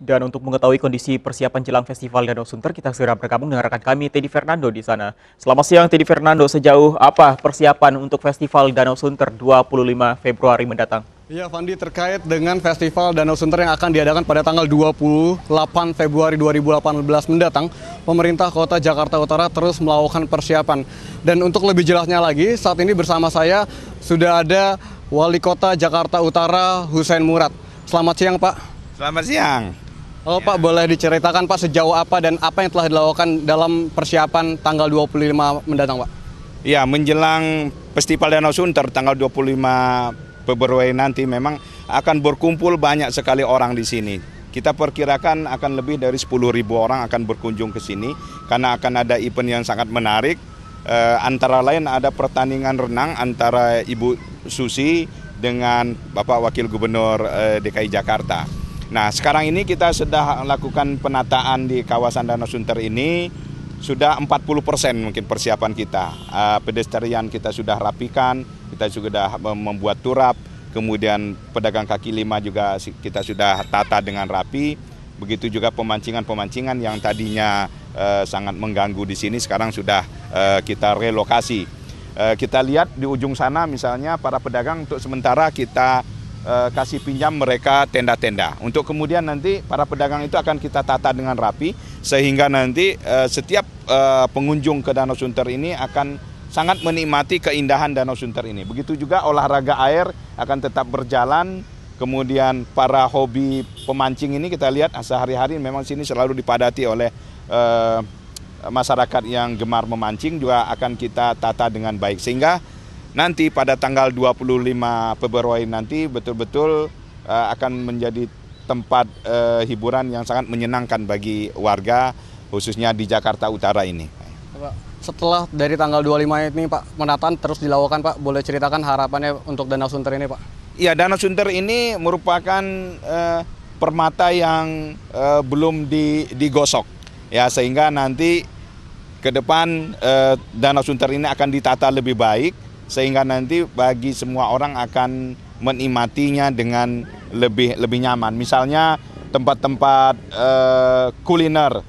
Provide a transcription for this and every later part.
Dan untuk mengetahui kondisi persiapan jelang Festival Danau Sunter, kita segera bergabung dengan rekan kami Teddy Fernando di sana. Selamat siang Teddy Fernando, sejauh apa persiapan untuk Festival Danau Sunter 25 Februari mendatang? Ya, Fandi terkait dengan festival Danau Sunter yang akan diadakan pada tanggal 28 Februari 2018 mendatang, pemerintah kota Jakarta Utara terus melakukan persiapan. Dan untuk lebih jelasnya lagi, saat ini bersama saya sudah ada Wali Kota Jakarta Utara Hussein Murad. Selamat siang, Pak. Selamat siang. Oh ya. Pak, boleh diceritakan Pak sejauh apa dan apa yang telah dilakukan dalam persiapan tanggal 25 mendatang Pak? Ya, menjelang Festival Danau Sunter tanggal 25 Februari nanti memang akan berkumpul banyak sekali orang di sini. Kita perkirakan akan lebih dari 10.000 orang akan berkunjung ke sini karena akan ada event yang sangat menarik. E, antara lain ada pertandingan renang antara Ibu Susi dengan Bapak Wakil Gubernur e, eh, DKI Jakarta. Nah, sekarang ini kita sudah lakukan penataan di kawasan Danau Sunter ini sudah 40 persen mungkin persiapan kita. Uh, pedestrian kita sudah rapikan, kita juga sudah membuat turap, kemudian pedagang kaki lima juga kita sudah tata dengan rapi. Begitu juga pemancingan-pemancingan yang tadinya uh, sangat mengganggu di sini sekarang sudah uh, kita relokasi. kita lihat di ujung sana misalnya para pedagang untuk sementara kita Eh, kasih pinjam mereka tenda-tenda. Untuk kemudian nanti para pedagang itu akan kita tata dengan rapi sehingga nanti eh, setiap eh, pengunjung ke Danau Sunter ini akan sangat menikmati keindahan Danau Sunter ini. Begitu juga olahraga air akan tetap berjalan. Kemudian para hobi pemancing ini kita lihat ah, sehari-hari memang sini selalu dipadati oleh masyarakat yang gemar memancing juga akan kita tata dengan baik sehingga nanti pada tanggal 25 Februari nanti betul-betul uh, akan menjadi tempat uh, hiburan yang sangat menyenangkan bagi warga khususnya di Jakarta Utara ini. Setelah dari tanggal 25 ini Pak penataan terus dilakukan Pak, boleh ceritakan harapannya untuk Danau Sunter ini Pak? Ya, Danau Sunter ini merupakan uh, permata yang uh, belum di, digosok ya sehingga nanti ke depan uh, Danau Sunter ini akan ditata lebih baik sehingga nanti bagi semua orang akan menikmatinya dengan lebih lebih nyaman. Misalnya tempat-tempat uh, kuliner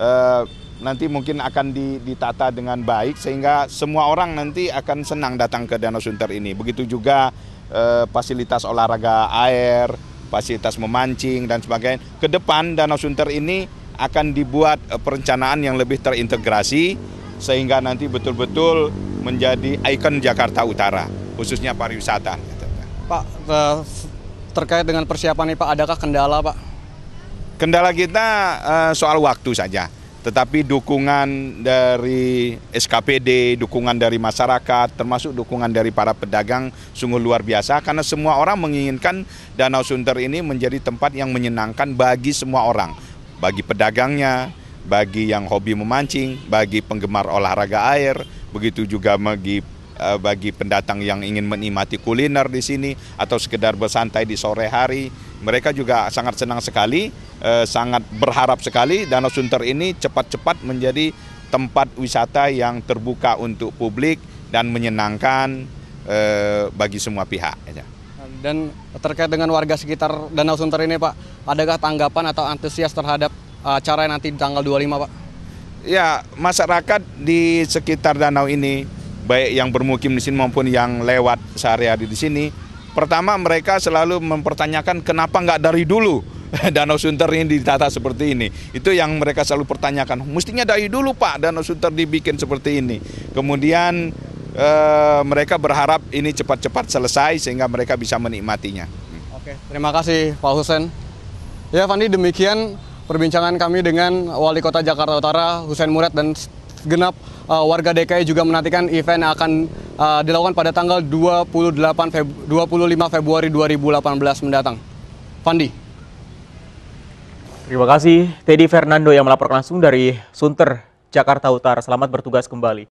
uh, nanti mungkin akan ditata dengan baik sehingga semua orang nanti akan senang datang ke Danau Sunter ini. Begitu juga uh, fasilitas olahraga air, fasilitas memancing dan sebagainya. Ke depan Danau Sunter ini akan dibuat perencanaan yang lebih terintegrasi sehingga nanti betul-betul menjadi ikon Jakarta Utara, khususnya pariwisata. Pak, eh, terkait dengan persiapan ini Pak, adakah kendala Pak? Kendala kita eh, soal waktu saja, tetapi dukungan dari SKPD, dukungan dari masyarakat, termasuk dukungan dari para pedagang sungguh luar biasa karena semua orang menginginkan Danau Sunter ini menjadi tempat yang menyenangkan bagi semua orang, bagi pedagangnya, bagi yang hobi memancing, bagi penggemar olahraga air, begitu juga bagi eh, bagi pendatang yang ingin menikmati kuliner di sini atau sekedar bersantai di sore hari. Mereka juga sangat senang sekali, eh, sangat berharap sekali Danau Sunter ini cepat-cepat menjadi tempat wisata yang terbuka untuk publik dan menyenangkan eh, bagi semua pihak. Ya. Dan terkait dengan warga sekitar Danau Sunter ini Pak, adakah tanggapan atau antusias terhadap acara yang nanti tanggal 25 Pak? ya masyarakat di sekitar danau ini baik yang bermukim di sini maupun yang lewat sehari-hari di sini pertama mereka selalu mempertanyakan kenapa nggak dari dulu Danau Sunter ini ditata seperti ini. Itu yang mereka selalu pertanyakan. Mestinya dari dulu Pak Danau Sunter dibikin seperti ini. Kemudian e, mereka berharap ini cepat-cepat selesai sehingga mereka bisa menikmatinya. Oke, terima kasih Pak Husen. Ya Fandi demikian perbincangan kami dengan Wali Kota Jakarta Utara Husain Murad dan genap uh, warga DKI juga menantikan event yang akan uh, dilakukan pada tanggal 28 Feb 25 Februari 2018 mendatang. Fandi. Terima kasih Teddy Fernando yang melaporkan langsung dari Sunter, Jakarta Utara. Selamat bertugas kembali.